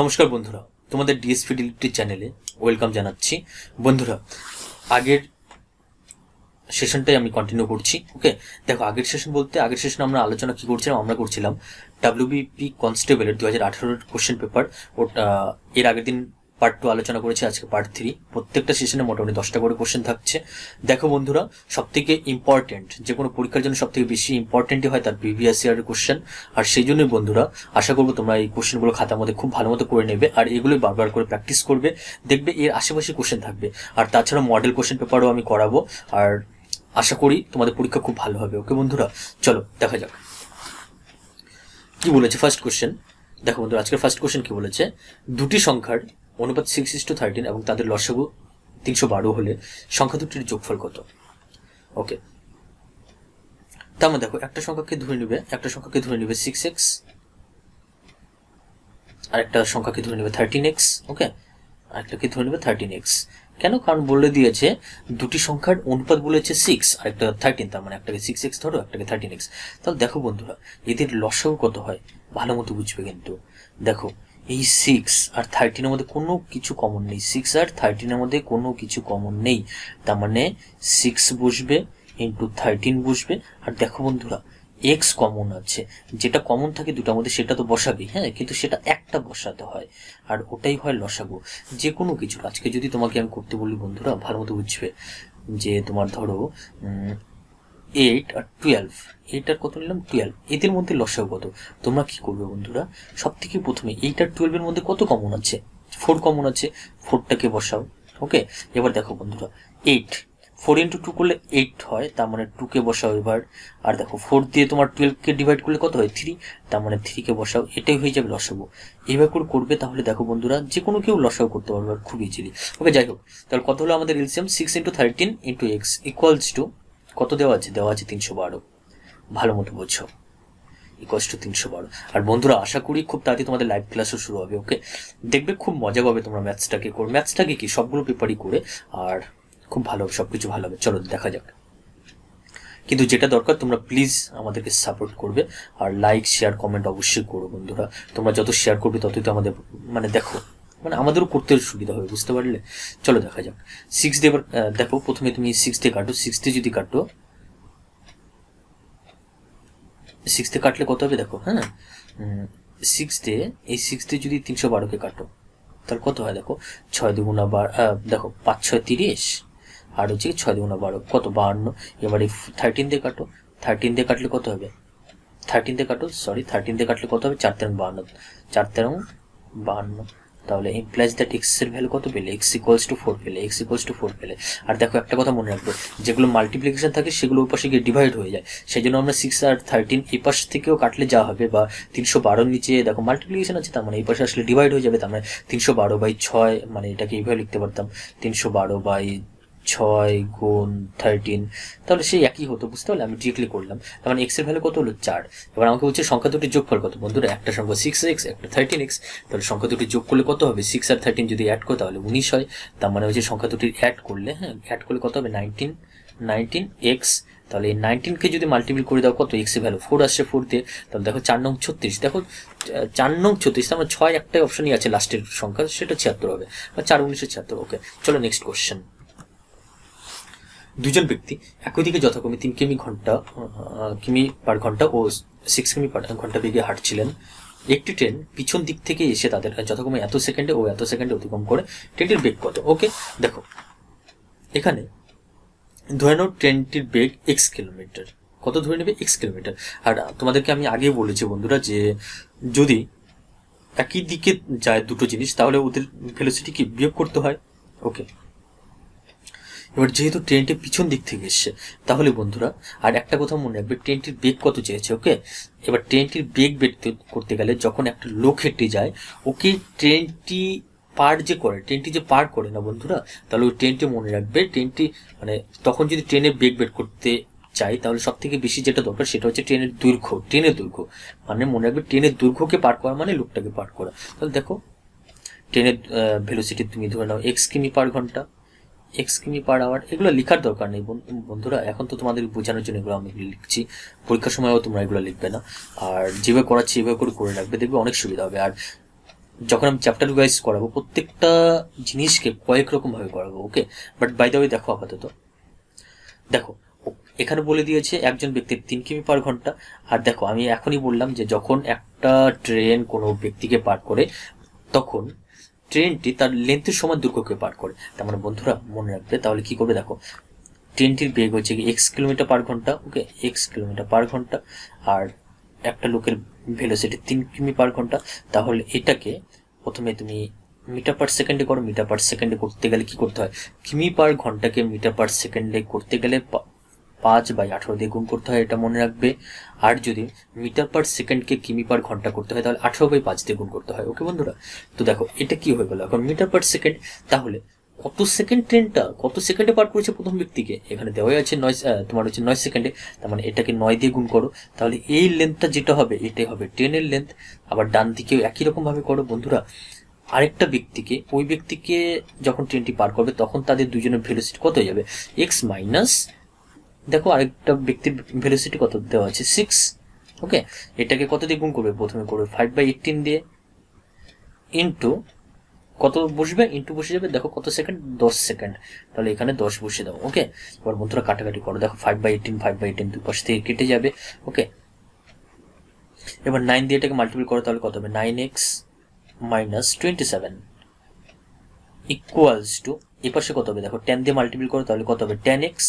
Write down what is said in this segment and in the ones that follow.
নমস্কার বন্ধুরা তোমাদের ডিএসপি ডিলিটির চ্যানেলে ওয়েলকাম জানাচ্ছি বন্ধুরা আগের সেশনটাই আমি কন্টিনিউ করছি ওকে দেখো আগের সেশন বলতে আগের সেশনে আমরা আলোচনা কি করছিলাম আমরা করছিলাম ডাব্লিউবিপি কনস্টেবলের দু হাজার আঠেরোর কোশ্চেন পেপার ওটা এর আগের দিন পার্ট টু আলোচনা করেছি আজকে পার্ট থ্রি প্রত্যেকটা সেশনে মোটামুটি দশটা করে কোশ্চেন থাকছে দেখো বন্ধুরা সবথেকে ইম্পর্টেন্ট যে কোনো পরীক্ষার জন্য সবথেকে বেশি ইম্পর্টেন্টই হয় তার প্রিভিয়াস ইয়ারের কোশ্চেন আর সেই জন্যই বন্ধুরা আশা করবো তোমরা এই কোশ্চেনগুলো খাতার মধ্যে খুব ভালো মতো করে নেবে আর এগুলোই বারবার করে প্র্যাকটিস করবে দেখবে এর আশেপাশে কোশ্চেন থাকবে আর তাছাড়া মডেল কোশ্চেন পেপারও আমি করাবো আর আশা করি তোমাদের পরীক্ষা খুব ভালো হবে ওকে বন্ধুরা চলো দেখা যাক কি বলেছে ফার্স্ট কোশ্চেন দেখো বন্ধুরা আজকের ফার্স্ট কোশ্চেন কি বলেছে দুটি সংখ্যার অনুপাত সিক্স ইস টু থার্টিন এবং তাদের লসাগু তিনশো বারো হলে সংখ্যা দুটির যোগফল কত ওকে তার মানে দেখো একটা সংখ্যাকে ধরে নেবে একটা সংখ্যাকে ধরে নেবে সিক্স এক্স আর একটা সংখ্যাকে ধরে নেবে থার্টিন এক্স ওকে আরেকটাকে ধরে নেবে থার্টিন এক্স কেন কারণ বলে দিয়েছে দুটি সংখ্যার অনুপাত বলেছে সিক্স আর একটা থার্টিন তার মানে একটাকে সিক্স এক্স ধরো একটাকে থার্টিন এক্স তাহলে দেখো বন্ধুরা এদের লসাও কত হয় ভালো মতো বুঝবে কিন্তু দেখো এই সিক্স আর থার্টিনের মধ্যে কোনো কিছু কমন নেই সিক্স আর থার্টিনের মধ্যে কোনো কিছু কমন নেই তার মানে সিক্স বসবে ইন্টু থার্টিন বসবে আর দেখো বন্ধুরা এক্স কমন আছে যেটা কমন থাকে দুটার মধ্যে সেটা তো বসাবি হ্যাঁ কিন্তু সেটা একটা বসাতে হয় আর ওটাই হয় লসাগু যে কোনো কিছু আজকে যদি তোমাকে আমি করতে বলি বন্ধুরা ভালো মতো বুঝবে যে তোমার ধরো এইট আর টুয়েলভ এইটার কত নিলাম টুয়েলভ এদের মধ্যে লসাও কত তোমরা কি করবে বন্ধুরা সব থেকে প্রথমে এইট আর টুয়েলভের মধ্যে কত কমন আছে ফোর কমন আছে ফোরটাকে বসাও ওকে এবার দেখো বন্ধুরা এইট ফোর ইন্টু টু করলে এইট হয় তার মানে টুকে বসাও এবার আর দেখো ফোর দিয়ে তোমার টুয়েলভকে ডিভাইড করলে কত হয় থ্রি তার মানে থ্রিকে বসাও এটাই হয়ে যাবে লসাবো এবার করে করবে তাহলে দেখো বন্ধুরা যে কোনো কেউ লসাও করতে পারবে খুব ইজিলি ওকে যাই হোক তাহলে কত হলো আমাদের LCM six into thirteen into x equals to কত দেওয়া আছে দেওয়া আছে তিনশো বারো ভালো মতো বোঝো ইকোয়াস টু তিনশো বারো আর বন্ধুরা আশা করি খুব তাড়াতাড়ি তোমাদের লাইভ ক্লাসও শুরু হবে ওকে দেখবে খুব মজা পাবে তোমরা ম্যাথসটাকে করে ম্যাথসটাকে কি সবগুলো পেপারই করে আর খুব ভালো হবে সব কিছু ভালো হবে চলো দেখা যাক কিন্তু যেটা দরকার তোমরা প্লিজ আমাদেরকে সাপোর্ট করবে আর লাইক শেয়ার কমেন্ট অবশ্যই করো বন্ধুরা তোমরা যত শেয়ার করবে ততই তো আমাদের মানে দেখো মানে আমাদেরও করতে সুবিধা হবে বুঝতে পারলে চলো দেখা যাক সিক্স দিয়ে দেখো প্রথমে তুমি সিক্স দিয়ে কাটো সিক্স দিয়ে যদি কাটো সিক্স দিয়ে কাটলে কত হবে দেখো হ্যাঁ সিক্স দিয়ে এই সিক্স দিয়ে যদি তিনশো বারোকে কাটো তাহলে কত হয় দেখো ছয় দুগুণা বারো দেখো পাঁচ ছয় তিরিশ আর হচ্ছে ছয় দুগুণা বারো কত বাহান্ন এবারে থার্টিন দিয়ে কাটো থার্টিন দিয়ে কাটলে কত হবে থার্টিন দিয়ে কাটো সরি থার্টিন দিয়ে কাটলে কত হবে চার তেরো বাহান্ন চার তেরো বাহান্ন তাহলে ইমপ্লাইজ দ্যাট এক্স এর ভ্যালু কত পেলে এক্স ইকুয়ালস টু ফোর পেলে এক্স ইকুয়ালস টু ফোর পেলে আর দেখো একটা কথা মনে রাখবে যেগুলো মাল্টিপ্লিকেশন থাকে সেগুলো ওই পাশে গিয়ে ডিভাইড হয়ে যায় সেই জন্য আমরা সিক্স আর থার্টিন এই পাশ থেকেও কাটলে যা হবে বা তিনশো বারোর নিচে দেখো মাল্টিপ্লিকেশন আছে তার মানে এই পাশে আসলে ডিভাইড হয়ে যাবে তার মানে তিনশো বারো বাই ছয় মানে এটাকে এইভাবে লিখতে পারতাম তিনশো বারো বাই ছয় গুণ থার্টিন তাহলে সেই একই হতো বুঝতে পারলে আমি ডিরেক্টলি করলাম তার মানে এক্সের ভ্যালু কত হলো চার এবার আমাকে বলছে সংখ্যা দুটির যোগফল কত বন্ধুরা একটা সংখ্যা সিক্স এক্স একটা থার্টিন এক্স তাহলে সংখ্যা দুটি যোগ করলে কত হবে সিক্স আর থার্টিন যদি অ্যাড করো তাহলে উনিশ হয় তার মানে হচ্ছে সংখ্যা দুটির অ্যাড করলে হ্যাঁ অ্যাড করলে কত হবে নাইনটিন নাইনটিন এক্স তাহলে এই নাইনটিনকে যদি মাল্টিপ্ল করে দাও কত এক্সের ভ্যালু ফোর আসছে ফোর দিয়ে তাহলে দেখো চার নং ছত্রিশ দেখো চার নং ছত্রিশ আমার মানে ছয় একটাই অপশনই আছে লাস্টের সংখ্যা সেটা ছিয়াত্তর হবে চার উনিশশো ছিয়াত্তর ওকে চলো নেক্সট কোয়েশ্চেন দুজন ব্যক্তি একই দিকে যথাক্রমে তিন কিমি ঘন্টা কিমি পার ঘন্টা ও সিক্স কিমি পার ঘন্টা বেগে হাঁটছিলেন একটি ট্রেন পিছন দিক থেকে এসে তাদের যথাক্রমে এত সেকেন্ডে ও এত সেকেন্ডে অতিক্রম করে ট্রেনটির বেগ কত ওকে দেখো এখানে ধরে নাও ট্রেনটির বেগ এক্স কিলোমিটার কত ধরে নেবে এক্স কিলোমিটার আর তোমাদেরকে আমি আগেই বলেছি বন্ধুরা যে যদি একই দিকে যায় দুটো জিনিস তাহলে ওদের ভেলোসিটি কি বিয়োগ করতে হয় ওকে এবার যেহেতু ট্রেনটি পিছন দিক থেকে এসছে তাহলে বন্ধুরা আর একটা কথা মনে রাখবে ট্রেনটির বেগ কত চেয়েছে ওকে এবার ট্রেনটির বেগ বের করতে গেলে যখন একটা লোক হেঁটে যায় ওকে ট্রেনটি পার যে করে ট্রেনটি যে পার করে না বন্ধুরা তাহলে ওই ট্রেনটি মনে রাখবে ট্রেনটি মানে তখন যদি ট্রেনে বেগ বের করতে চাই তাহলে সব থেকে বেশি যেটা দরকার সেটা হচ্ছে ট্রেনের দৈর্ঘ্য ট্রেনের দৈর্ঘ্য মানে মনে রাখবে ট্রেনের দৈর্ঘ্যকে পার করা মানে লোকটাকে পার করা তাহলে দেখো ট্রেনের ভেলোসিটি তুমি ধরে নাও এক্স কিমি পার ঘন্টা এক্স কিমি পার আওয়ার এগুলো লেখার দরকার নেই বন্ধুরা এখন তো তোমাদের বোঝানোর জন্য এগুলো আমি লিখছি পরীক্ষার সময়ও তোমরা এগুলো লিখবে না আর যেভাবে করাচ্ছি এভাবে করে করে রাখবে দেখবে অনেক সুবিধা হবে আর যখন আমি চ্যাপ্টার ওয়াইজ করাবো প্রত্যেকটা জিনিসকে কয়েক রকমভাবে করাবো okay but by the way দেখো আপাতত দেখো এখানে বলে দিয়েছে একজন ব্যক্তির তিন কিমি পার ঘন্টা আর দেখো আমি এখনই বললাম যে যখন একটা ট্রেন কোনো ব্যক্তিকে পার করে তখন ট্রেনটি তার লেন্থের সমান দুর্গকে পার করে তার মানে বন্ধুরা মনে রাখবে তাহলে কি করবে দেখো ট্রেনটির বেগ হচ্ছে এক্স কিলোমিটার পার ঘন্টা ওকে এক্স কিলোমিটার পার ঘন্টা আর একটা লোকের ভেলোসিটি তিন কিমি পার ঘন্টা তাহলে এটাকে প্রথমে তুমি মিটার পার সেকেন্ডে করো মিটার পার সেকেন্ডে করতে গেলে কি করতে হয় কিমি পার ঘন্টাকে মিটার পার সেকেন্ডে করতে গেলে পাঁচ বাই আঠারো দিয়ে গুণ করতে হয় এটা মনে রাখবে আর যদি মিটার পার সেকেন্ডকে কিমি পার ঘন্টা করতে হয় তাহলে আঠারো বাই পাঁচ দিয়ে গুণ করতে হয় ওকে বন্ধুরা তো দেখো এটা কি হয়ে গেল এখন মিটার পার সেকেন্ড তাহলে কত সেকেন্ড ট্রেনটা কত সেকেন্ডে পার করেছে প্রথম ব্যক্তিকে এখানে দেওয়াই আছে নয় তোমার হচ্ছে নয় সেকেন্ডে তার মানে এটাকে নয় দিয়ে গুণ করো তাহলে এই লেন্থটা যেটা হবে এটাই হবে ট্রেনের লেন্থ আবার ডান দিকেও একই রকমভাবে করো বন্ধুরা আরেকটা ব্যক্তিকে ওই ব্যক্তিকে যখন ট্রেনটি পার করবে তখন তাদের দুজনের ভেলোসিটি কত হয়ে যাবে এক্স মাইনাস দেখো আরেকটা ব্যক্তির ভেলোসিটি কত দেওয়া আছে সিক্স ওকে এটাকে কত দিয়ে গুণ করবে প্রথমে করবে ফাইভ বাই এইটিন দিয়ে ইন্টু কত বসবে ইন্টু বসে যাবে দেখো কত সেকেন্ড দশ সেকেন্ড তাহলে এখানে দশ বসে দেবো ওকে এবার বন্ধুরা কাটাকাটি করো দেখো five by eighteen five by eighteen দুই পাশ থেকে কেটে যাবে ওকে এবার নাইন দিয়ে এটাকে মাল্টিপ্লাই করো তাহলে কত হবে nine x minus twenty seven equals to এপাশে কত হবে দেখো টেন দিয়ে মাল্টিপ্লাই করো তাহলে কত হবে টেন এক্স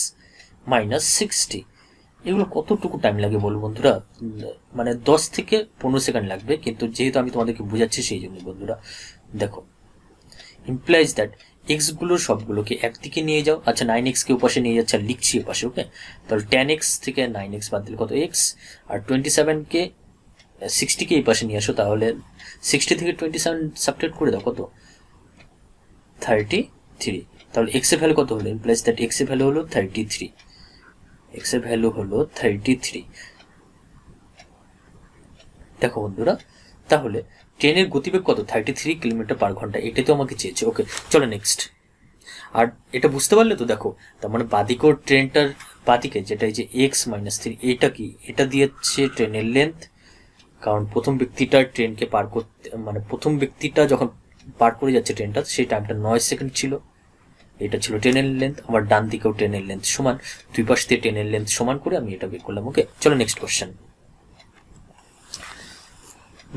মাইনাস সিক্সটি এগুলো কতটুকু টাইম লাগে বলো বন্ধুরা মানে দশ থেকে পনেরো সেকেন্ড লাগবে কিন্তু যেহেতু আমি তোমাদেরকে বোঝাচ্ছি সেই জন্য বন্ধুরা দেখো ইমপ্লাইজ দ্যাট এক্সগুলো সবগুলোকে একদিকে নিয়ে যাও আচ্ছা নাইন এক্সকে উপাশে নিয়ে যাচ্ছে লিখছি এপাশে ওকে তাহলে টেন এক্স থেকে নাইন এক্স বাদ দিলে কত এক্স আর টোয়েন্টি সেভেনকে সিক্সটিকে এই পাশে নিয়ে আসো তাহলে সিক্সটি থেকে টোয়েন্টি সেভেন সাবট্রেক্ট করে দাও কত থার্টি থ্রি তাহলে এক্সের ভ্যালু কত হলো ইমপ্লাইজ দ্যাট এক্সের ভ্যালু হলো থার্টি থ্রি এক্স এর ভ্যালু হলো থার্টি থ্রি দেখো বন্ধুরা তাহলে ট্রেনের গতিবেগ কত থার্টি থ্রি কিলোমিটার পার ঘন্টা এটাই তো আমাকে চেয়েছে ওকে চলো নেক্সট আর এটা বুঝতে পারলে তো দেখো তার মানে বাদিকেও ট্রেনটার বাদিকে যেটা এই যে এক্স মাইনাস থ্রি এটা কি এটা দিয়েছে ট্রেনের লেন্থ কারণ প্রথম ব্যক্তিটা ট্রেনকে পার করতে মানে প্রথম ব্যক্তিটা যখন পার করে যাচ্ছে ট্রেনটা সেই টাইমটা নয় সেকেন্ড ছিল এটা ছিল টেনের লেন্থ আমার ডান দিকেও টেনের লেন্থ সমান দুই পাশ দিয়ে টেনের লেন্থ সমান করে আমি এটা বের করলাম ওকে চলো নেক্সট কোশ্চেন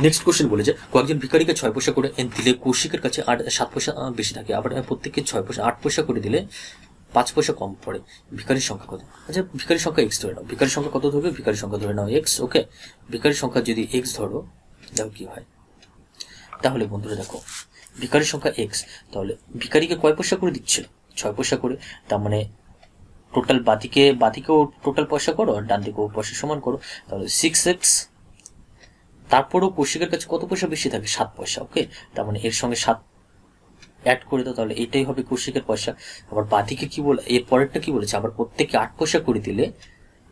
নেক্সট কোশ্চেন বলে যে কয়েকজন ভিকারিকে ছয় পয়সা করে দিলে কৌশিকের কাছে আট সাত পয়সা বেশি থাকে আবার প্রত্যেককে ছয় পয়সা আট পয়সা করে দিলে পাঁচ পয়সা কম পড়ে ভিকারির সংখ্যা কত আচ্ছা ভিকারির সংখ্যা এক্স ধরে নাও ভিকারির সংখ্যা কত ধরবে ভিকারির সংখ্যা ধরে নাও এক্স ওকে ভিকারির সংখ্যা যদি এক্স ধরো দেখো কি হয় তাহলে বন্ধুরা দেখো ভিকারির সংখ্যা এক্স তাহলে ভিকারিকে কয় পয়সা করে দিচ্ছিল ছয় পয়সা করে তার মানে টোটাল বাতিকে বাতিকেও টোটাল পয়সা করো আর ডান দিকেও পয়সা সমান করো তাহলে সিক্স এক্স তারপরেও কৌশিকের কাছে কত পয়সা বেশি থাকে সাত পয়সা ওকে তার মানে এর সঙ্গে সাত অ্যাড করে দাও তাহলে এটাই হবে কৌশিকের পয়সা আবার বাদিকে কি বলে এর পরেরটা কি বলেছে আবার প্রত্যেকে আট পয়সা করে দিলে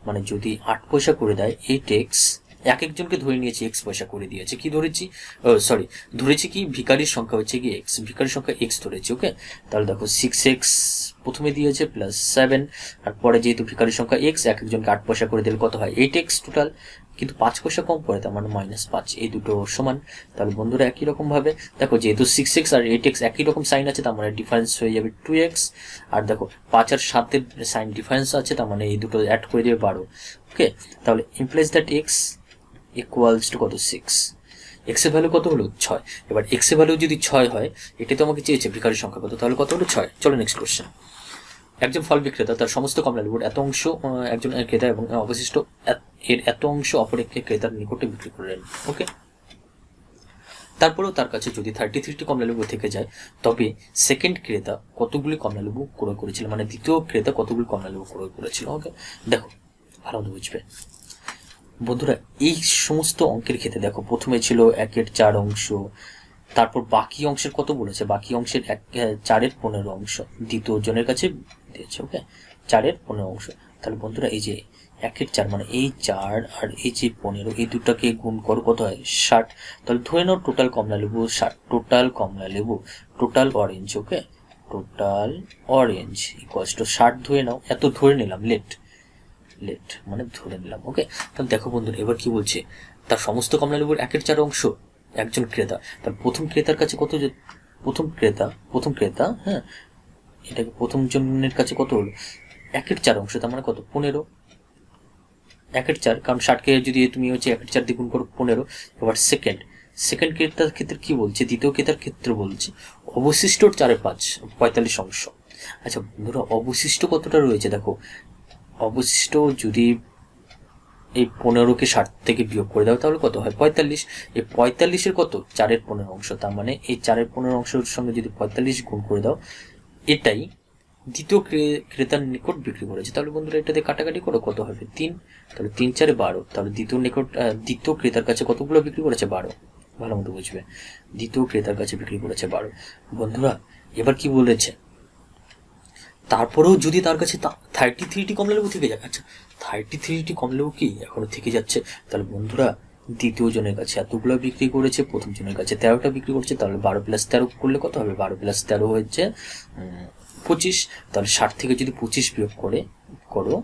মানে যদি আট পয়সা করে দেয় এইট এক্স এক একজনকে ধরে নিয়েছি এক্স পয়সা করে দিয়েছে কি ধরেছি সরি ধরেছি কি ভিকারির সংখ্যা হচ্ছে কি এক্স ভিকারির সংখ্যা এক্স ধরেছি ওকে তাহলে দেখো সিক্স এক্স প্রথমে দিয়েছে প্লাস সেভেন আর পরে যেহেতু ভিকারির সংখ্যা এক্স এক একজনকে আট পয়সা করে দিলে কত হয় এইট এক্স টোটাল কিন্তু পাঁচ পয়সা কম পড়ে তার মানে মাইনাস পাঁচ এই দুটো সমান তাহলে বন্ধুরা একই রকমভাবে দেখো যেহেতু সিক্স এক্স আর এইট এক্স একই রকম সাইন আছে তার মানে ডিফারেন্স হয়ে যাবে টু এক্স আর দেখো পাঁচ আর সাতের সাইন ডিফারেন্স আছে তার মানে এই দুটো অ্যাড করে দেবে বারো ওকে তাহলে implies that x equals to কত সিক্স এক্স এর ভ্যালু কত হলো ছয় এবার এক্স এর ভ্যালু যদি ছয় হয় এটি তো আমাকে চেয়েছে ভিখারির সংখ্যা কত তাহলে কত হলো ছয় চলো নেক্সট কোশ্চেন একজন ফল বিক্রেতা তার সমস্ত কমলা লেবুর এত অংশ একজন ক্রেতা এবং অবশিষ্ট এর এত অংশ অপর একটি ক্রেতার নিকটে বিক্রি করলেন ওকে তারপরেও তার কাছে যদি থার্টি থ্রিটি কমলা লেবু থেকে যায় তবে সেকেন্ড ক্রেতা কতগুলি কমলালেবু ক্রয় করেছিল মানে দ্বিতীয় ক্রেতা কতগুলি কমলা লেবু ক্রয় করেছিল ওকে দেখো ভালো বুঝবে বন্ধুরা এই সমস্ত অঙ্কের ক্ষেত্রে দেখো প্রথমে ছিল একের চার অংশ তারপর বাকি অংশের কত বলেছে বাকি অংশের এক চারের পনেরো অংশ দ্বিতীয় জনের কাছে দিয়েছে ওকে চারের পনেরো অংশ তাহলে বন্ধুরা এই যে একের চার মানে এই চার আর এই যে পনেরো এই দুটাকে গুণ কর কত হয় ষাট তাহলে ধরে নাও টোটাল কমলা লেবু ষাট টোটাল কমলা লেবু total orange okay total orange equals to ষাট ধরে নাও এত ধরে নিলাম লেট লেট মানে ধরে নিলাম ওকে তাহলে দেখো বন্ধুরা এবার কি বলছে তার সমস্ত লেবুর একের চার অংশ একজন ক্রেতা তার প্রথম ক্রেতার কাছে কত যে প্রথম ক্রেতা প্রথম ক্রেতা হ্যাঁ এটাকে প্রথম জনের কাছে কত হলো একের চার অংশ তার মানে কত পনেরো একের চার কারণ ষাটকে যদি তুমি হচ্ছে একের চার দ্বিগুণ করো পনেরো এবার সেকেন্ড সেকেন্ড ক্রেতার ক্ষেত্রে কি বলছে দ্বিতীয় ক্রেতার ক্ষেত্রে বলছে অবশিষ্ট চারে পাঁচ পঁয়তাল্লিশ অংশ আচ্ছা বন্ধুরা অবশিষ্ট কতটা রয়েছে দেখো অবশিষ্ট যদি এই পনেরোকে ষাট থেকে বিয়োগ করে দাও তাহলে কত হয় পঁয়তাল্লিশ এই পঁয়তাল্লিশের কত চারের পনেরো অংশ তার মানে এই চারের পনেরো অংশের সঙ্গে যদি পঁয়তাল্লিশ গুণ করে দাও এটাই দ্বিতীয় ক্রেতার নিকট বিক্রি করেছে তাহলে বন্ধুরা এটাতে কাটাকাটি করো কত হবে তিন তাহলে তিন চারে বারো তাহলে দ্বিতীয় নিকট দ্বিতীয় ক্রেতার কাছে কতগুলো বিক্রি করেছে বারো ভালো মতো বুঝবে দ্বিতীয় ক্রেতার কাছে বিক্রি করেছে বারো বন্ধুরা এবার কি বলেছে তারপরেও যদি তার কাছে থার্টি থ্রিটি কমলেবু থেকে যায় আচ্ছা থার্টি থ্রিটি কমলেবু কি এখনো থেকে যাচ্ছে তাহলে বন্ধুরা দ্বিতীয় জনের কাছে এতগুলো বিক্রি করেছে প্রথম জনের কাছে তেরোটা বিক্রি করছে তাহলে বারো প্লাস তেরো করলে কত হবে বারো প্লাস তেরো হয়েছে পঁচিশ তাহলে ষাট থেকে যদি পঁচিশ বিয়োগ করে করো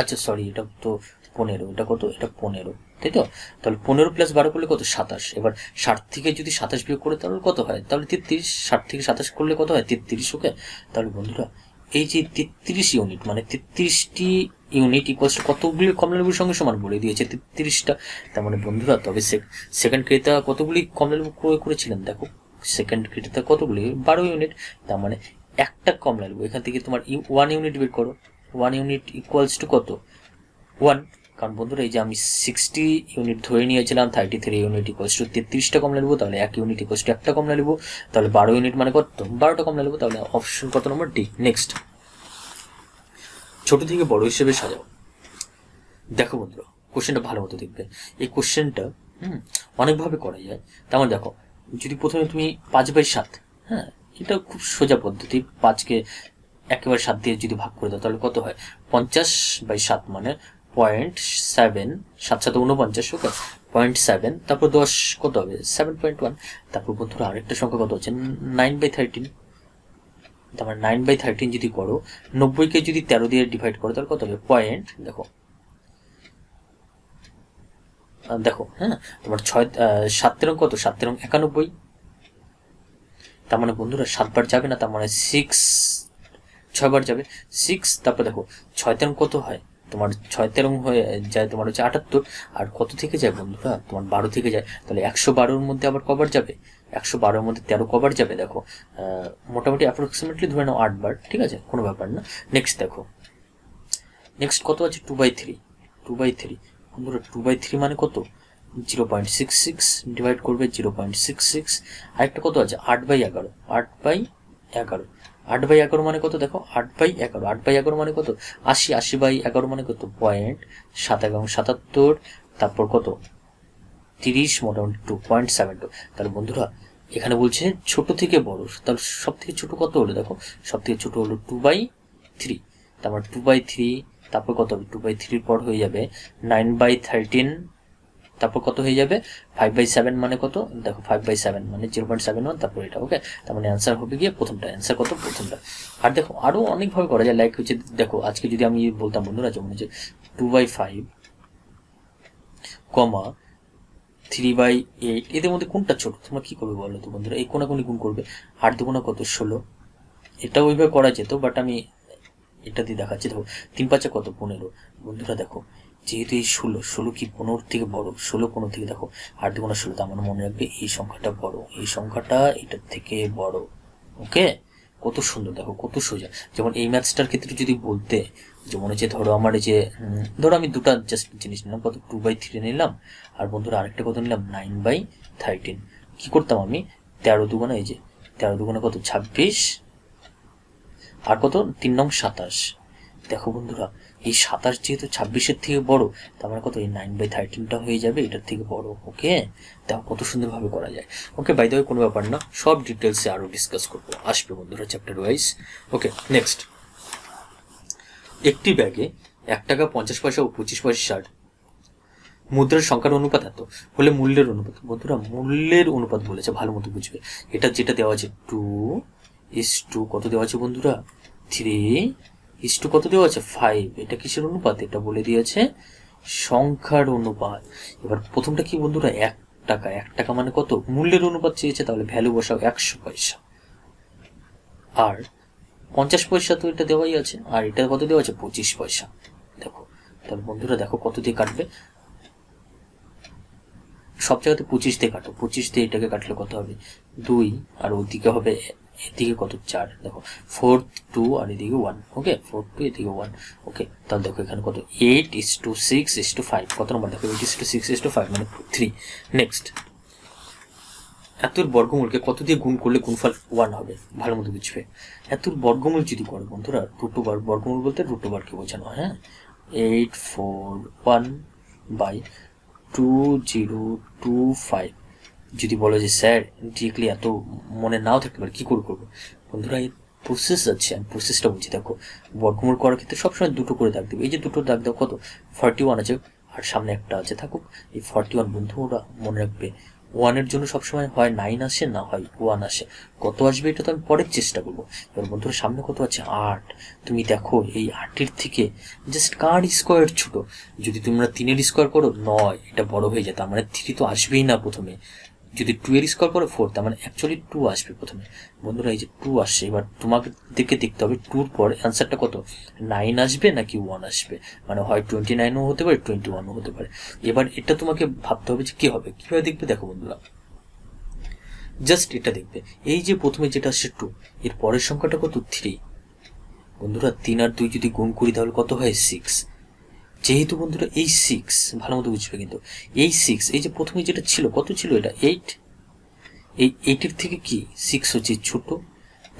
আচ্ছা সরি এটা তো পনেরো এটা কত এটা পনেরো তাই তো তাহলে পনেরো প্লাস বারো করলে কত সাতাশ এবার ষাট থেকে যদি সাতাশ বিয়োগ করে তাহলে কত হয় তাহলে তেত্রিশ ষাট থেকে সাতাশ করলে কত হয় তেত্রিশ ওকে তাহলে বন্ধুরা এই যে তেত্রিশ ইউনিট মানে তেত্রিশটি ইউনিট ইকুয়ালস কতগুলি কমলালেবুর সঙ্গে সমান বলে দিয়েছে তেত্রিশটা তার মানে বন্ধুরা তবে সেকেন্ড ক্রেতা কতগুলি কমলালেবু ক্রয় করেছিলেন দেখো সেকেন্ড ক্রেতা কতগুলি বারো ইউনিট তার মানে একটা কমলালেবু এখান থেকে তোমার ওয়ান ইউনিট বের করো ওয়ান ইউনিট ইকুয়ালস টু কত ওয়ান কারণ বন্ধুরা এই যে আমি সিক্সটি ইউনিট ধরে নিয়েছিলাম thirty three unit equals to তেত্রিশটা কমলা নেবো তাহলে এক ইউনিট ইকোয়াস টু একটা কমলা নেবো তাহলে বারো ইউনিট মানে কত বারোটা কমলা নেবো তাহলে অপশন কত নম্বর ডি নেক্সট ছোট থেকে বড় হিসেবে সাজাও দেখো বন্ধুরা কোশ্চেনটা ভালো মতো দেখবে এই কোশ্চেনটা হুম অনেকভাবে করা যায় তেমন দেখো যদি প্রথমে তুমি পাঁচ বাই সাত হ্যাঁ এটা খুব সোজা পদ্ধতি পাঁচকে একেবারে সাত দিয়ে যদি ভাগ করে দাও তাহলে কত হয় পঞ্চাশ বাই সাত মানে পয়েন্ট সেভেন সাত সাত উনপঞ্চাশ ওকে পয়েন্ট সেভেন তারপর দশ কত হবে সেভেন পয়েন্ট ওয়ান তারপর বন্ধুরা আরেকটা সংখ্যা কত হচ্ছে নাইন বাই থার্টিন তারপর নাইন বাই থার্টিন যদি করো নব্বইকে যদি তেরো দিয়ে ডিভাইড করো তাহলে কত হবে পয়েন্ট দেখো দেখো হ্যাঁ তোমার ছয় সাত তেরং কত সাত তেরং একানব্বই তার মানে বন্ধুরা সাতবার যাবে না তার মানে সিক্স ছয়বার যাবে সিক্স তারপর দেখো ছয় তেরং কত হয় তোমার ছয় তেরো হয়ে যায় তোমার হচ্ছে আটাত্তর আর কত থেকে যায় বন্ধুরা হ্যাঁ? তোমার বারো থেকে যায় তাহলে একশো বারোর মধ্যে আবার কবার যাবে একশো বারোর মধ্যে তেরো কবার যাবে দেখো মোটামুটি অ্যাপ্রক্সিমেটলি ধরে নাও আটবার ঠিক আছে কোনো ব্যাপার না নেক্সট দেখো নেক্সট কত আছে two by three two by three বন্ধুরা টু বাই থ্রি মানে কত zero point six six divide করবে জিরো পয়েন্ট সিক্স সিক্স আরেকটা কত আছে আট বাই এগারো আট বাই এগারো আট বাই এগারো মানে কত দেখো আট বাই এগারো আট বাই এগারো মানে কত আশি আশি বাই এগারো মানে কত পয়েন্ট সাত এগারো সাতাত্তর তারপর কত তিরিশ মোটামুটি টু পয়েন্ট সেভেন টু তাহলে বন্ধুরা এখানে বলছে ছোট থেকে বড় তাহলে সব থেকে ছোট কত হলো দেখো সব থেকে ছোট হলো টু বাই থ্রি তারপর টু বাই থ্রি তারপর কত হবে টু বাই থ্রির পর হয়ে যাবে নাইন বাই থার্টিন তারপর কত হয়ে যাবে ফাইভ বাই সেভেন মানে কত দেখো ফাইভ বাই সেভেন মানে জিরো পয়েন্ট সেভেন ওয়ান তারপর এটা ওকে তার মানে অ্যান্সার হবে গিয়ে প্রথমটা অ্যান্সার কত প্রথমটা আর দেখো আরও অনেকভাবে করা যায় লাইক হচ্ছে দেখো আজকে যদি আমি বলতাম বন্ধুরা যেমন হচ্ছে two by five comma three by eight এদের মধ্যে কোনটা ছোট তোমরা কী করবে বলো তো বন্ধুরা এই কোনাকুনি গুণ করবে আট দুগুণা কত ষোলো এটা ওইভাবে করা যেত বাট আমি এটা দিয়ে দেখাচ্ছি দেখো তিন পাঁচে কত পনেরো বন্ধুরা দেখো যেহেতু এই ষোলো ষোলো কি পনেরোর থেকে বড় ষোলো পনেরো থেকে দেখো আট দুগুণা ষোলো তার মানে মনে রাখবে এই সংখ্যাটা বড় এই সংখ্যাটা এটার থেকে বড় ওকে কত সুন্দর দেখো কত সোজা যেমন এই ম্যাথসটার ক্ষেত্রে যদি বলতে যে মনে হচ্ছে ধরো আমার যে ধরো আমি দুটা জাস্ট জিনিস নিলাম কত টু বাই থ্রি নিলাম আর বন্ধুরা আরেকটা কত নিলাম নাইন বাই থার্টিন কী করতাম আমি তেরো দুগুণা এই যে তেরো দুগুণা কত ছাব্বিশ আর কত তিন নং সাতাশ দেখো বন্ধুরা এই সাতাশ যেহেতু ছাব্বিশের থেকে বড় আমার কত এই নাইন বাই থার্টিনটা হয়ে যাবে এটার থেকে বড় ওকে তা কত সুন্দরভাবে করা যায় ওকে বাই দেওয়া কোনো ব্যাপার না সব ডিটেলসে আরও ডিসকাস করবো আসবে বন্ধুরা চ্যাপ্টার ওয়াইজ ওকে নেক্সট একটি ব্যাগে এক টাকা পঞ্চাশ পয়সা ও পঁচিশ পয়সা ষাট মুদ্রার সংখ্যার অনুপাত এত হলে মূল্যের অনুপাত বন্ধুরা মূল্যের অনুপাত বলেছে ভালো মতো বুঝবে এটা যেটা দেওয়া আছে টু ইস টু কত দেওয়া আছে বন্ধুরা থ্রি ইস্টু কত দেওয়া আছে ফাইভ এটা কিসের অনুপাত এটা বলে দিয়েছে সংখ্যার অনুপাত এবার প্রথমটা কি বন্ধুরা এক টাকা এক টাকা মানে কত মূল্যের অনুপাত চেয়েছে তাহলে ভ্যালু বসাও একশো পয়সা আর পঞ্চাশ পয়সা তো এটা দেওয়াই আছে আর এটা কত দেওয়া আছে পঁচিশ পয়সা দেখো তাহলে বন্ধুরা দেখো কত দিয়ে কাটবে সব জায়গাতে পঁচিশ দিয়ে কাটো পঁচিশ দিয়ে এটাকে কাটলে কত হবে দুই আর ওদিকে হবে এদিকে কত চার দেখো ফোর টু আর এদিকে ওয়ান ওকে ফোর টু এদিকে ওয়ান ওকে তাহলে দেখো এখানে কত eight is to six is to five কত নম্বর দেখো eight is to six is to five মানে থ্রি নেক্সট এতর বর্গমূলকে কত দিয়ে গুণ করলে গুণফল ওয়ান হবে ভালো মতো বুঝবে এতর বর্গমূল যদি করো বন্ধুরা রুটু বার বর্গমূল বলতে রুটু বারকে বোঝানো হ্যাঁ eight four one by two zero two five যদি বলো যে স্যার ডিরেক্টলি এত মনে নাও থাকতে পারে কী করে করবো বন্ধুরা এই প্রসেস আছে আমি প্রসেসটা বলছি দেখো বর্গমূল করার ক্ষেত্রে সবসময় দুটো করে দাগ দেবে এই যে দুটো দাগ দাও কত ফর্টি ওয়ান আছে আর সামনে একটা আছে থাকুক এই ফর্টি ওয়ান বন্ধু ওরা মনে রাখবে ওয়ানের জন্য সবসময় হয় নাইন আসে না হয় ওয়ান আসে কত আসবে এটা তো আমি পরের চেষ্টা করবো এবার বন্ধুরা সামনে কত আছে আট তুমি দেখো এই আটের থেকে জাস্ট কার স্কোয়ার ছোট যদি তোমরা তিনের স্কোয়ার করো নয় এটা বড় হয়ে যায় তার মানে থ্রি তো আসবেই না প্রথমে যদি টু এর স্কোয়ার পরে ফোর তার মানে অ্যাকচুয়ালি টু আসবে প্রথমে বন্ধুরা এই যে টু আসছে এবার তোমাদেরকে দেখতে হবে টুর পর অ্যান্সারটা কত নাইন আসবে নাকি ওয়ান আসবে মানে হয় টোয়েন্টি নাইনও হতে পারে টোয়েন্টি ওয়ানও হতে পারে এবার এটা তোমাকে ভাবতে হবে যে কী হবে কীভাবে দেখবে দেখো বন্ধুরা জাস্ট এটা দেখবে এই যে প্রথমে যেটা আসছে টু এর পরের সংখ্যাটা কত থ্রি বন্ধুরা তিন আর দুই যদি গুণ করি তাহলে কত হয় সিক্স যেহেতু বন্ধুরা এই সিক্স ভালো মতো বুঝবে কিন্তু এই সিক্স এই যে প্রথমে যেটা ছিল কত ছিল এটা এইট এই এইটের থেকে কি সিক্স হচ্ছে ছোট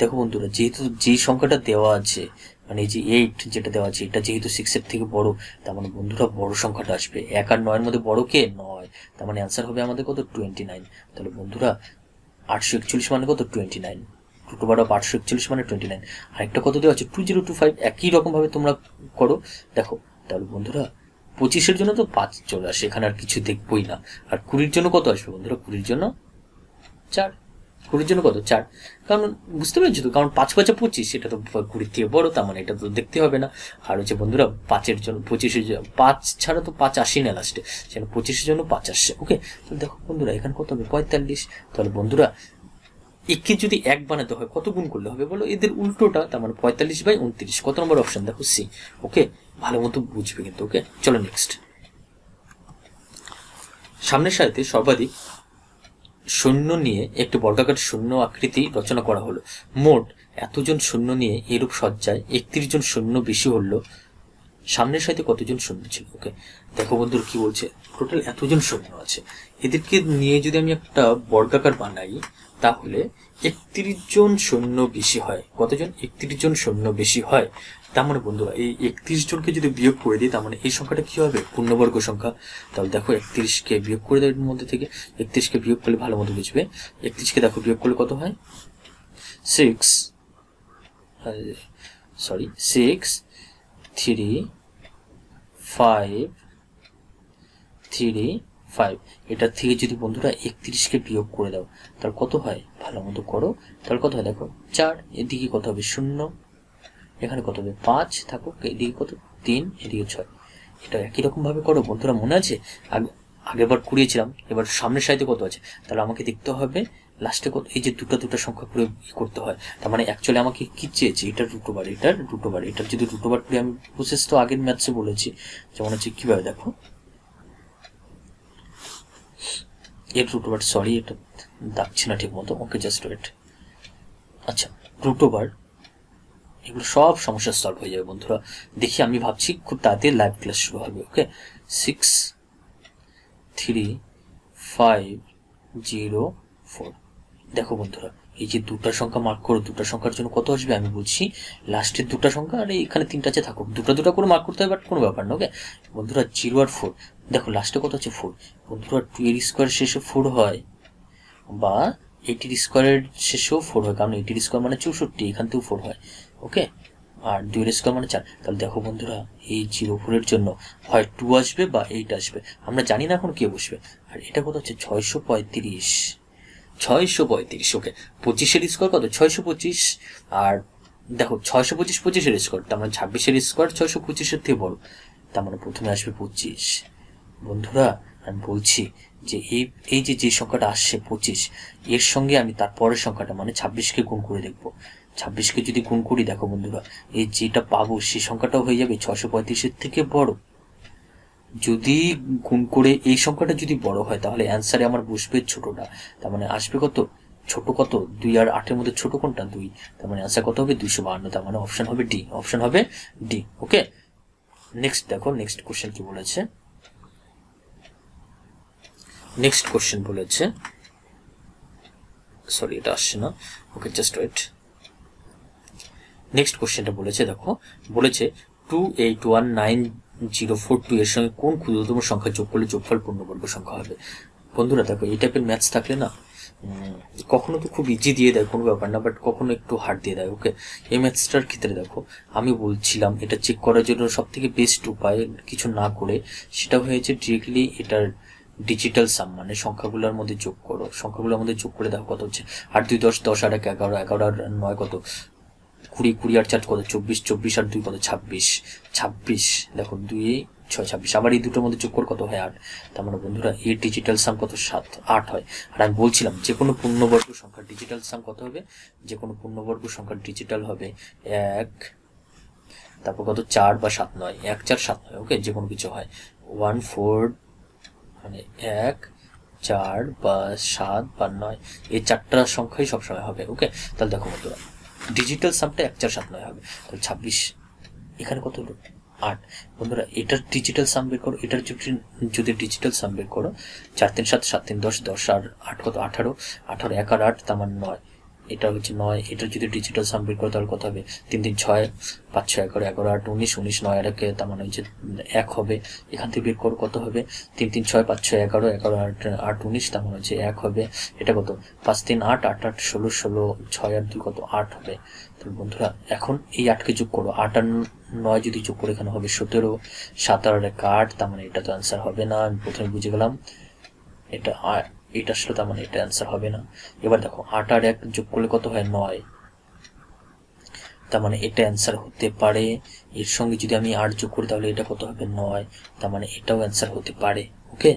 দেখো বন্ধুরা যেহেতু যে সংখ্যাটা দেওয়া আছে মানে এই যে এইট যেটা দেওয়া আছে এটা যেহেতু সিক্সের থেকে বড় তার মানে বন্ধুরা বড় সংখ্যাটা আসবে এক আর নয়ের মধ্যে বড় কে নয় তার মানে অ্যান্সার হবে আমাদের কত টোয়েন্টি নাইন তাহলে বন্ধুরা আটশো একচল্লিশ মানে কত টোয়েন্টি নাইন টু বার অফ আটশো একচল্লিশ মানে টোয়েন্টি নাইন আরেকটা কত দেওয়া আছে টু জিরো টু ফাইভ একই রকমভাবে তোমরা করো দেখো তাহলে বন্ধুরা পঁচিশের জন্য তো পাঁচ চলে আসে এখানে আর কিছু দেখবই না আর কুড়ির জন্য কত আসবে বন্ধুরা কুড়ির জন্য চার কুড়ির জন্য কত চার কারণ বুঝতে পেরেছি তো কারণ পাঁচ পাঁচে পঁচিশ এটা তো কুড়ির থেকে বড় তার মানে এটা তো দেখতে হবে না আর হচ্ছে বন্ধুরা পাঁচের জন্য পঁচিশের জন্য পাঁচ ছাড়া তো পাঁচ আসি না লাস্টে সেখানে পঁচিশের জন্য পাঁচ আসছে ওকে তো দেখো বন্ধুরা এখানে কত হবে পঁয়তাল্লিশ তাহলে বন্ধুরা একে যদি এক বানাতে হয় কত গুণ করলে হবে বলো এদের উল্টোটা তার মানে পঁয়তাল্লিশ বাই উনত্রিশ কত নম্বর অপশন দেখো সি ওকে ভালো মতো বুঝবে কিন্তু ওকে চলো নেক্সট সামনের সারিতে সর্বাধিক শূন্য নিয়ে একটি বর্গাকার শূন্য আকৃতি রচনা করা হলো মোট এতজন শূন্য নিয়ে এরূপ সজ্জায় একত্রিশ জন শূন্য বেশি হলো সামনের সাথে কতজন শূন্য ছিল ওকে দেখো বন্ধুর কি বলছে টোটাল এতজন শূন্য আছে এদেরকে নিয়ে যদি আমি একটা বর্গাকার বানাই তাহলে একত্রিশ জন সৈন্য বেশি হয় কতজন একত্রিশ জন সৈন্য বেশি হয় তার মানে বন্ধুরা এই একত্রিশ জনকে যদি বিয়োগ করে দিই তার মানে এই সংখ্যাটা কি হবে পূর্ণবর্গ সংখ্যা তাহলে দেখো একত্রিশকে বিয়োগ করে দেওয়ার মধ্যে থেকে একত্রিশকে বিয়োগ করলে ভালো মতো বুঝবে একত্রিশকে দেখো বিয়োগ করলে কত হয় six sorry six three five three five এটার থেকে যদি বন্ধুরা একত্রিশকে বিয়োগ করে দাও তার কত হয় ভালো মতো করো তাহলে কত হয় দেখো চার এদিকে কত হবে শূন্য এখানে কত হবে পাঁচ থাকুক এদিকে কত তিন এদিকে ছয় এটা একই রকমভাবে করো বন্ধুরা মনে আছে আগে আগেবার কুড়িয়েছিলাম এবার সামনের সাইডে কত আছে তাহলে আমাকে দেখতে হবে লাস্টে কত এই যে দুটো দুটো সংখ্যা করে করতে হয় তার মানে অ্যাকচুয়ালি আমাকে কি চেয়েছে এটার রুট ওভার এটার রুট এটার যদি রুট করে আমি প্রসেস তো আগের ম্যাথসে বলেছি যেমন হচ্ছে কীভাবে দেখো এর রুট ওভার সরি এটা ডাকছে না ঠিক মতো ওকে জাস্ট ওয়েট আচ্ছা রুট ওভার এগুলো সব সমস্যা সলভ হয়ে যাবে বন্ধুরা দেখি আমি ভাবছি খুব তাড়াতাড়ি লাইভ ক্লাস শুরু হবে okay six three five zero four দেখো বন্ধুরা এই যে দুটা সংখ্যা মার্ক করো দুটা সংখ্যার জন্য কত আসবে আমি বলছি লাস্টের দুটা সংখ্যা আর এখানে তিনটা আছে থাকুক দুটা দুটা করে মার্ক করতে হবে বাট কোনো ব্যাপার না ওকে বন্ধুরা জিরো আর ফোর দেখো লাস্টে কত হচ্ছে ফোর বন্ধুরা টু এর স্কোয়ার শেষে ফোর হয় বা এইটির স্কোয়ারের শেষেও ফোর হয় কারণ এইটির স্কোয়ার মানে চৌষট্টি এখান থেকেও ফোর হয় ওকে আর দুইয়ের স্কোয়ার মানে চার তাহলে দেখো বন্ধুরা এই জিরো ফোরের জন্য হয় টু আসবে বা এইট আসবে আমরা জানি না এখন কে বসবে আর এটা কত হচ্ছে ছয়শো পঁয়ত্রিশ ছয়শো পঁয়ত্রিশ ওকে পঁচিশের স্কোয়ার কত ছয়শো পঁচিশ আর দেখো ছয়শো পঁচিশ পঁচিশের স্কোয়ার তার মানে ছাব্বিশের স্কোয়ার ছয়শো পঁচিশের থেকে বড় তার মানে প্রথমে আসবে পঁচিশ বন্ধুরা আমি বলছি যে এই এই যে যে সংখ্যাটা আসছে পঁচিশ এর সঙ্গে আমি তার পরের সংখ্যাটা মানে ছাব্বিশকে গুণ করে দেখব ছাব্বিশকে যদি গুণ করি দেখো বন্ধুরা এই যেটা পাবো সেই সংখ্যাটাও হয়ে যাবে ছশো পঁয়ত্রিশের থেকে বড় যদি গুণ করে এই সংখ্যাটা যদি বড় হয় তাহলে অ্যান্সারে আমার বসবে ছোটটা তার মানে আসবে কত ছোট কত দুই আর আটের মধ্যে ছোট কোনটা দুই তার মানে অ্যান্সার কত হবে দুইশো বাহান্ন তার মানে অপশন হবে ডি অপশন হবে ডি ওকে নেক্সট দেখো নেক্সট কোশ্চেন কি বলেছে নেক্সট কোশ্চেন বলেছে সরি এটা আসছে না ওকে জাস্ট ওয়েট নেক্সট কোশ্চেনটা বলেছে দেখো বলেছে two eight one nine zero four two এর সঙ্গে কোন ক্ষুদ্রতম সংখ্যা যোগ করলে যোগফল পূর্ণবর্গ সংখ্যা হবে বন্ধুরা দেখো এই টাইপের ম্যাথস থাকলে না কখনো তো খুব ইজি দিয়ে দেয় কোনো ব্যাপার না বাট কখনো একটু হার্ড দিয়ে দেয় ওকে এই ম্যাথসটার ক্ষেত্রে দেখো আমি বলছিলাম এটা চেক করার জন্য সব থেকে বেস্ট উপায় কিছু না করে সেটা হয়েছে ডিরেক্টলি এটার ডিজিটাল সাম মানে সংখ্যাগুলোর মধ্যে যোগ করো সংখ্যাগুলোর মধ্যে যোগ করে দেখো কত হচ্ছে আট দুই দশ দশ আর এক এগারো এগারো আর নয় কত কুড়ি কুড়ি আর চার কত চব্বিশ চব্বিশ আর দুই কত ছাব্বিশ ছাব্বিশ দেখো দুই ছয় ছাব্বিশ আবার এই দুটোর মধ্যে যোগ করো কত হয় আট তার মানে বন্ধুরা এই ডিজিটাল সাম কত সাত আট হয় আর আমি বলছিলাম যে কোনো পূর্ণবর্গ সংখ্যা ডিজিটাল সাম কত হবে যে কোনো পূর্ণবর্গ সংখ্যা ডিজিটাল হবে এক তারপর কত চার বা সাত নয় এক চার সাত নয় ওকে যে কোনো কিছু হয় ওয়ান ফোর মানে এক চার বা সাত বা নয় এই চারটা সংখ্যাই সবসময় হবে ওকে তাহলে দেখো বন্ধুরা ডিজিটাল সামটা এক চার সাত নয় হবে তাহলে ছাব্বিশ এখানে কত হলো আট বন্ধুরা এটার ডিজিটাল সাম বের করো এটার যদি যদি ডিজিটাল সাম বের করো চার তিন সাত সাত তিন দশ দশ আর আট কত আঠারো আঠারো এক আর আট তার মানে নয় এটা হচ্ছে নয় এটা যদি ডিজিটাল সাম করে তাহলে কত হবে তিন তিন ছয় পাঁচ ছয় এগারো এগারো আট উনিশ উনিশ নয় এটাকে তার মানে হচ্ছে এক হবে এখান থেকে বের করে কত হবে তিন তিন ছয় পাঁচ ছয় এগারো এগারো আট আট উনিশ তার মানে হচ্ছে এক হবে এটা কত পাঁচ তিন আট আট আট ষোলো ষোলো ছয় আট দুই কত আট হবে তো বন্ধুরা এখন এই আটকে যোগ করো আট আর নয় যদি যোগ করে এখানে হবে সতেরো সাত আর এক আট তার মানে এটা তো অ্যান্সার হবে না আমি প্রথমে বুঝে গেলাম এটা এটা আসলে তার মানে এটা অ্যান্সার হবে না এবার দেখো আট আর এক যোগ করলে কত হয় নয় তার মানে এটা অ্যান্সার হতে পারে এর সঙ্গে যদি আমি আট যোগ করি তাহলে এটা কত হবে নয় তার মানে এটাও অ্যান্সার হতে পারে ওকে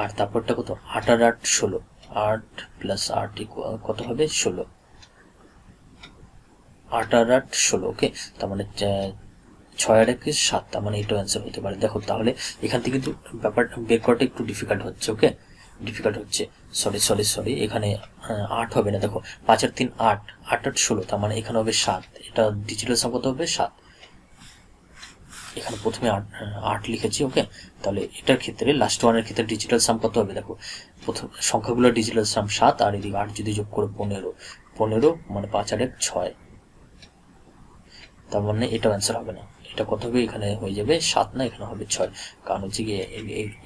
আর তারপরটা কত আট আর আট ষোলো আট প্লাস আট কত হবে ষোলো আট আর আট ষোলো ওকে তার মানে ছয় আর এক সাত তার মানে এটাও অ্যান্সার হতে পারে দেখো তাহলে এখান থেকে কিন্তু ব্যাপারটা বের করাটা একটু ডিফিকাল্ট হচ্ছে ওকে ডিফিকাল্ট হচ্ছে সরি সরি সরি এখানে আট হবে না দেখো পাঁচ আট তিন আট আট আট ষোলো তার মানে এখানে হবে সাত এটা ডিজিটাল সংখ্যা হবে সাত এখানে প্রথমে আট লিখেছি ওকে তাহলে এটার ক্ষেত্রে লাস্ট ওয়ানের ক্ষেত্রে ডিজিটাল সাম কত হবে দেখো প্রথম সংখ্যাগুলো ডিজিটাল সাম সাত আর এদিকে আট যদি যোগ করো পনেরো পনেরো মানে পাঁচ আট এক ছয় তার মানে এটা অ্যান্সার হবে না এটা কত হবে এখানে হয়ে যাবে সাত না এখানে হবে ছয় কারণ হচ্ছে গিয়ে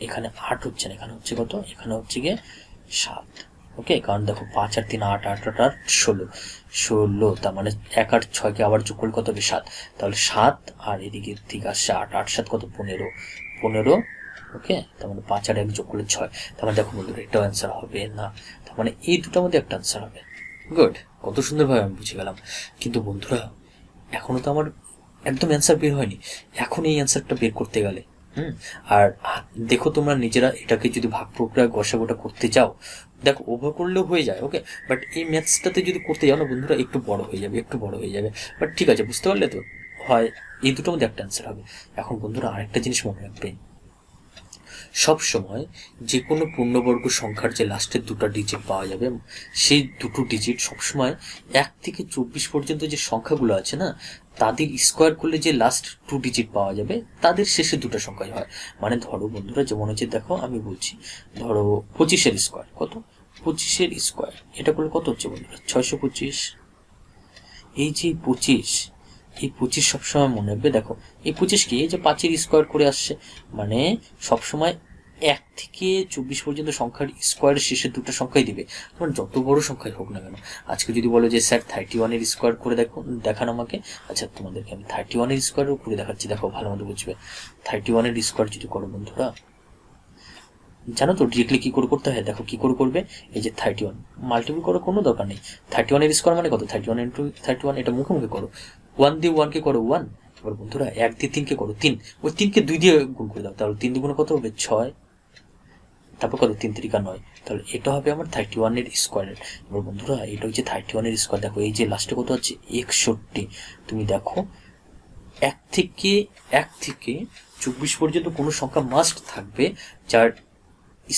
এখানে আট হচ্ছে না এখানে হচ্ছে কত এখানে হচ্ছে গিয়ে সাত ওকে কারণ দেখো পাঁচ আর তিন আট আট আট আট ষোলো ষোলো তার মানে এক আট ছয়কে আবার যোগ করলে কত হবে সাত তাহলে সাত আর এদিকে ঠিক আসছে আট আট সাত কত পনেরো পনেরো ওকে তার মানে পাঁচ আর এক যোগ করলে ছয় তার মানে দেখো বন্ধুরা এটাও অ্যান্সার হবে না তার মানে এই দুটোর মধ্যে একটা অ্যান্সার হবে গুড কত সুন্দরভাবে আমি বুঝে গেলাম কিন্তু বন্ধুরা এখনও তো আমার একদম অ্যান্সার বের হয়নি এখন এই অ্যান্সারটা বের করতে গেলে হুম আর দেখো তোমরা নিজেরা এটাকে যদি ভাগ প্রক্রিয়া গোটা করতে চাও দেখো ওভার করলেও হয়ে যায় ওকে বাট এই ম্যাথসটাতে যদি করতে যাও না বন্ধুরা একটু বড় হয়ে যাবে একটু বড় হয়ে যাবে বাট ঠিক আছে বুঝতে পারলে তো হয় এই দুটোর মধ্যে একটা অ্যান্সার হবে এখন বন্ধুরা আরেকটা জিনিস মনে রাখবেন সব সময় যে কোনো পূর্ণবর্গ সংখ্যার যে লাস্টের দুটো ডিজিট পাওয়া যাবে সেই দুটো ডিজিট সবসময় এক থেকে চব্বিশ পর্যন্ত যে সংখ্যাগুলো আছে না তাদের স্কোয়ার করলে যে লাস্ট টু ডিজিট পাওয়া যাবে তাদের শেষে দুটো সংখ্যাই হয় মানে ধরো বন্ধুরা যেমন হচ্ছে দেখো আমি বলছি ধরো পঁচিশের স্কোয়ার কত পঁচিশের স্কোয়ার এটা করলে কত হচ্ছে বন্ধুরা ছয়শো পঁচিশ এই যে পঁচিশ এই পঁচিশ সবসময় মনে হবে দেখো এই পঁচিশ কি এই যে পাঁচের স্কোয়ার করে আসছে মানে সবসময় এক থেকে চব্বিশ পর্যন্ত সংখ্যার স্কোয়ারের শেষে দুটো সংখ্যাই দিবে তোমার যত বড় সংখ্যাই হোক না কেন আজকে যদি বলো যে স্যার থার্টি ওয়ানের স্কোয়ার করে দেখো দেখান আমাকে আচ্ছা তোমাদেরকে আমি থার্টি ওয়ানের স্কোয়ারও করে দেখাচ্ছি দেখো ভালো মতো বুঝবে থার্টি ওয়ানের স্কোয়ার যদি করো বন্ধুরা জানো তো ডিরেক্টলি কী করে করতে হয় দেখো কী করে করবে এই যে থার্টি ওয়ান মাল্টিপল করার কোনো দরকার নেই থার্টি ওয়ানের স্কোয়ার মানে কত thirty one into thirty one এটা মুখে মুখে করো ওয়ান দিয়ে ওয়ানকে করো ওয়ান এবার বন্ধুরা এক দিয়ে তিনকে করো তিন ওই তিনকে দুই দিয়ে গুণ করে দাও তাহলে তিন দুগুণে কত হবে ছয় তারপর কত তিন তিরিকা নয় তাহলে এটা হবে আমার থার্টি ওয়ানের স্কোয়ারের এবার বন্ধুরা এটা হচ্ছে থার্টি ওয়ানের স্কোয়ার দেখো এই যে লাস্টে কত আছে একষট্টি তুমি দেখো এক থেকে এক থেকে চব্বিশ পর্যন্ত কোনো সংখ্যা মাস্ট থাকবে যার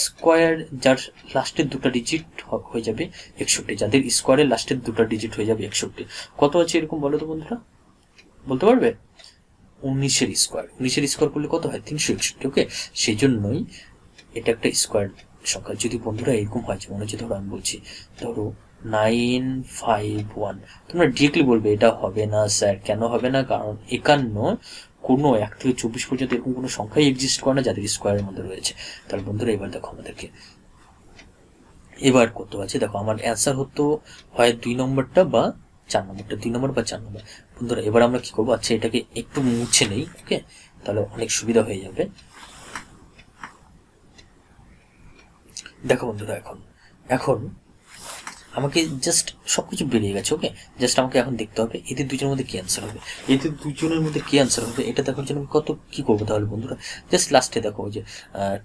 স্কোয়ার যার লাস্টের দুটো ডিজিট হয়ে যাবে একষট্টি যাদের স্কোয়ারের লাস্টের দুটো ডিজিট হয়ে যাবে একষট্টি কত আছে এরকম বলো তো বন্ধুরা বলতে পারবে উনিশের স্কোয়ার উনিশের স্কোয়ার করলে কত হয় তিনশো একষট্টি ওকে সেই জন্যই এটা একটা স্কোয়ার সংখ্যা যদি বন্ধুরা এরকম হয় যেমন হচ্ছে ধরো আমি বলছি ধরো নাইন ফাইভ ওয়ান তোমরা ডিরেক্টলি বলবে এটা হবে না স্যার কেন হবে না কারণ একান্ন কোনো এক থেকে চব্বিশ পর্যন্ত এরকম কোনো সংখ্যাই এক্সিস্ট করে না যাদের স্কোয়ারের মধ্যে রয়েছে তাহলে বন্ধুরা এবার দেখো আমাদেরকে এবার করতে পারছি দেখো আমার অ্যান্সার হতো হয় দুই নম্বরটা বা চার নম্বরটা দুই নম্বর বা চার নম্বর বন্ধুরা এবার আমরা কি করবো আচ্ছা এটাকে একটু মুছে নেই ওকে তাহলে অনেক সুবিধা হয়ে যাবে দেখো বন্ধুরা এখন এখন আমাকে জাস্ট সব কিছু বেরিয়ে গেছে ওকে জাস্ট আমাকে এখন দেখতে হবে এদের দুজনের মধ্যে কি অ্যান্সার হবে এদের দুজনের মধ্যে কি অ্যান্সার হবে এটা দেখার জন্য আমি কত কী করবো তাহলে বন্ধুরা জাস্ট লাস্টে দেখো যে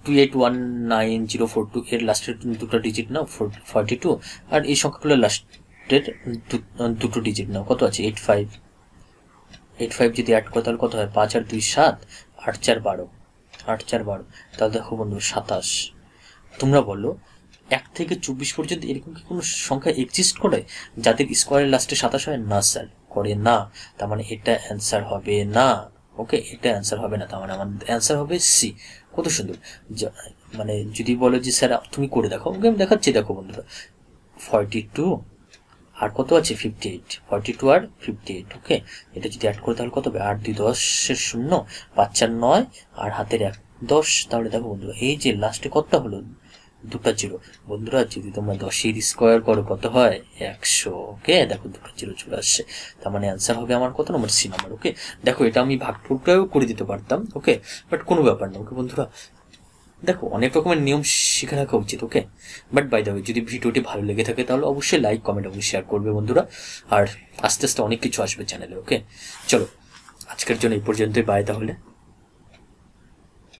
two eight one nine zero four two এর লাস্টের দুটো ডিজিট ফোর ফর্টি টু আর এই সংখ্যাগুলো লাস্টের দুটো ডিজিট নাও কত আছে এইট ফাইভ এইট ফাইভ যদি অ্যাড করে তাহলে কত হয় পাঁচ আর দুই সাত আট চার বারো আট চার বারো তাহলে দেখো বন্ধু সাতাশ তোমরা বলো এক থেকে চব্বিশ পর্যন্ত এরকম কি কোনো সংখ্যা এক্সিস্ট করে যাদের স্কোয়ারের লাস্টে সাতাশ হয় না স্যার করে না তার মানে এটা অ্যান্সার হবে না ওকে এটা অ্যান্সার হবে না তার মানে আমার অ্যান্সার হবে সি কত সুন্দর মানে যদি বলো যে স্যার তুমি করে দেখো ওকে আমি দেখাচ্ছি দেখো বন্ধুরা ফর্টি টু আর কত আছে ফিফটি এইট ফর্টি টু আর ফিফটি এইট ওকে এটা যদি অ্যাড করে তাহলে কত হবে আট দুই দশের শূন্য পাঁচ চার নয় আর হাতের এক দশ তাহলে দেখো বন্ধুরা এই যে লাস্টে কতটা হলো দুটো জিরো বন্ধুরা যদি তোমরা দশের স্কোয়ার করো কত হয় একশো ওকে দেখো দুটো জিরো চলে আসছে তার মানে অ্যান্সার হবে আমার কত নম্বর সি নাম্বার ওকে দেখো এটা আমি ভাগ প্রক্রিয়াও করে দিতে পারতাম ওকে বাট কোনো ব্যাপার না ওকে বন্ধুরা দেখো অনেক রকমের নিয়ম শিখে রাখা উচিত okay but by the way যদি ভিডিওটি ভালো লেগে থাকে তাহলে অবশ্যই লাইক কমেন্ট এবং শেয়ার করবে বন্ধুরা আর আস্তে আস্তে অনেক কিছু আসবে চ্যানেলে ওকে চলো আজকের জন্য এই পর্যন্তই বাই তাহলে